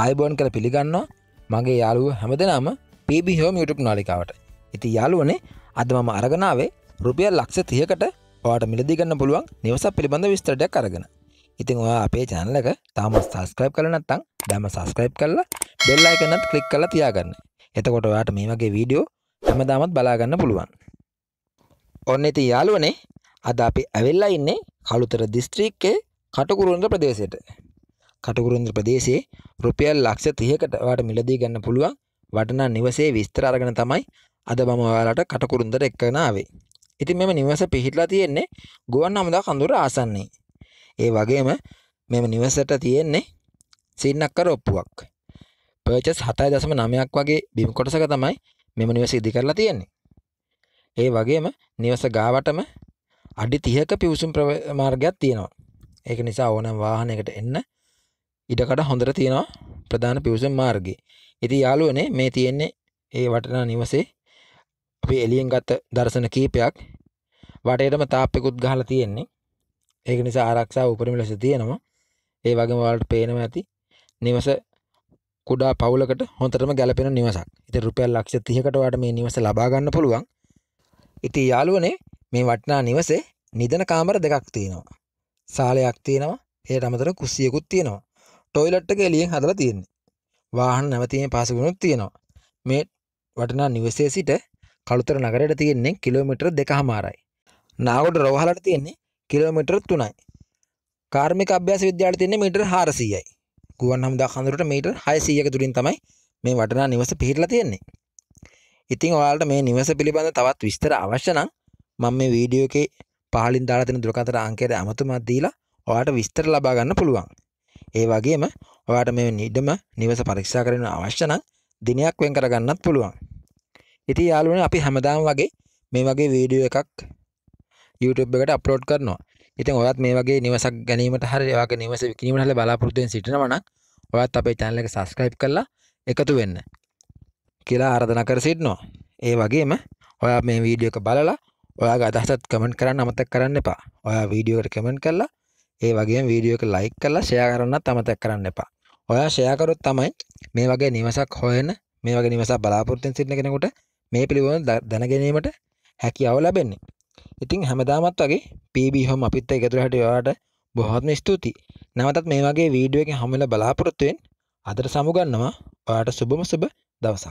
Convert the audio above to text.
ආයිබෝන් කර පිළිගන්නවා මගේ යාලුව හැමදනම පිබි හෝම යුටුප් නාලිකාවට ඉති යාලුවනේ අද මම අරගනාවේ රුපියල් ලක්ෂ තියකට පට මිලදිගන්න පුළුවන් නිවස පිළිබඳ විස්තරටයක් කරගෙන ඉතින් ඔයා අපේ චැනලක තාම ස්ථස්ක්‍රයිප් කලනත්තං දැම සස්ක්‍රයිප් කරලා බෙල්ලා එකනත් කලික් කල තියාගන්න එතකොට ඔයාට මේ වගේ වීඩියෝ හැමදාමත් බලාගන්න පුළුවන් ඔන්න ඉති යාලුවනේ අද අපි ඇවෙල්ලා ඉන්නේ කළුතර දිස්ත්‍රීක්කේ කටකුරුන්ද ප්‍රදේශයට කටුකුරුන්ද ප්‍රදේශයේ රුපියල් ලක්ෂ තියකට වාට මිලදී ගන්න පුළුවන් වටනා නිවසේ විස්තර අරගෙන තමයි අද මම ඔයාලට කටකුරුන්දට එක්කනාවේ. ඉතින් මෙම නිවස පිහිටලා තියෙන්නේ ගුවන් අමදා කඳුර ආසන්නේ. ඒ වගේම මෙම නිවසට තියෙන්නේ සින්නක්කර ඔප්පුුවක්. පර්චස් හතයි දසම නමයක් වගේ බිම් කොටසක තමයි මෙම නිවස ඉදි කරලා තියෙන්නේ. ඒ වගේම නිවස ගාවටම අඩි තිහක පිවුසුම් ප්‍රමාර්ගයක් තියෙනවා. ඒක නිසා ඕනම් වාහනයකට එන්න ඉඩකට හොඳට තියෙනවා ප්‍රධාන පිවසෙන් මාර්ගය ඉති යාලුවනේ මේ තියෙන්නේ ඒ වටනා නිවසේ අපි එලියෙන් ගත්ත දර්ශන කීපයක් වටයටම තාප්පෙකුත් ගහලා තියෙන්නේ ඒක නිසා ආරක්ෂා උපරිම ලෙස තියෙනවා ඒ වගේම ඔයාලට පේනව ඇති නිවස කුඩා පවුලකට හොඳටම ගැලපෙන නිවසක්. ඉතින් රුපියල් ලක්ෂ 30කට ඔයාලට මේ නිවස ලබා ගන්න පුළුවන්. ඉතින් යාළුවනේ මේ වටිනා නිවසේ නිදන කාමර දෙකක් තියෙනවා. ශාලයක් තියෙනවා. ඒකට අමතරව කුස්සියකුත් තියෙනවා. ටොයිලට් එක එළියෙන් හදලා තියෙන්නේ. වාහන නැවතීමේ පහසුකමක් තියෙනවා. මේ වටනා නිවසේ සිට කළුතර නගරයට තියෙන්නේ කිලෝමීටර් දෙකහමාරයි. නාගොඩ රෝහලට තියෙන්නේ කිලෝමීටර් 3යි. කාර්මික අභ්‍යාස විද්‍යාලයට තියෙන්නේ මීටර් 400යි. ගුවන් හමුදා කඳුරට මීටර් 600ක දුරින් තමයි මේ වටනා නිවස පිහිටලා තියෙන්නේ. ඉතින් ඔයාලට මේ නිවස පිළිබඳ තවත් විස්තර අවශ්‍ය නම් මම මේ වීඩියෝ එකේ පහලින් දාලා තියෙන දුරකථන අංකයට අමතුමක් දීලා ඔයාලට විස්තර ලබා ගන්න පුළුවන්. ඒ වගේම ඔයාට මේ නිඩම නිවස පරීක්ෂා කරන අවශ්‍ය නම් දිනයක් වෙන් කරගන්නත් පුළුවන්. ඉතින් යාළුවනේ අපි හැමදාම වගේ මේ වගේ වීඩියෝ එකක් YouTube එකට අප්ලෝඩ් කරනවා. ඉතින් ඔයත් මේ වගේ නිවසක් ගැනීමට හරි ඔයාගේ නිවස විකිණීමට හරි බලාපොරොත්තු වෙන සිටිනවා නම් ඔයත් අපේ channel එක subscribe කරලා එකතු වෙන්න කියලා ආරාධනා කර සිටිනවා. ඒ වගේම ඔයා මේ වීඩියෝ එක බලලා ඔයාගේ අදහසත් කමෙන්ට් කරන්න අමතක කරන්න එපා. ඔයා වීඩියෝ එකට කමෙන්ට් කරලා ඒ වගේ වීඩියෝ එක ලයික් කරලා ෂෙයා කරන්නත් අමතක කරන්න එපා. ඔයා ෂෙයා කරොත් තමයි මේ වගේ නිවසක් හොයන මේ වගේ නිවසක් බලාපොරොත්තුෙන් සිටින කෙනෙකුට මේ පිළිබඳව දැන ගැනීමට හැකියාව ලැබෙන්නේ. ඉතින් හැමදාමත් වගේ PB Home අපිත් එක්ක ඇතුළට ඔයාලට බොහොම ස්තුතියි. නැවතත් මේ වගේ වීඩියෝ එකෙන් හමුවෙලා බලාපොරොත්තු වෙන්න අදට සමුගන්නවා. ඔයාලට සුබම සුබ දවසක්.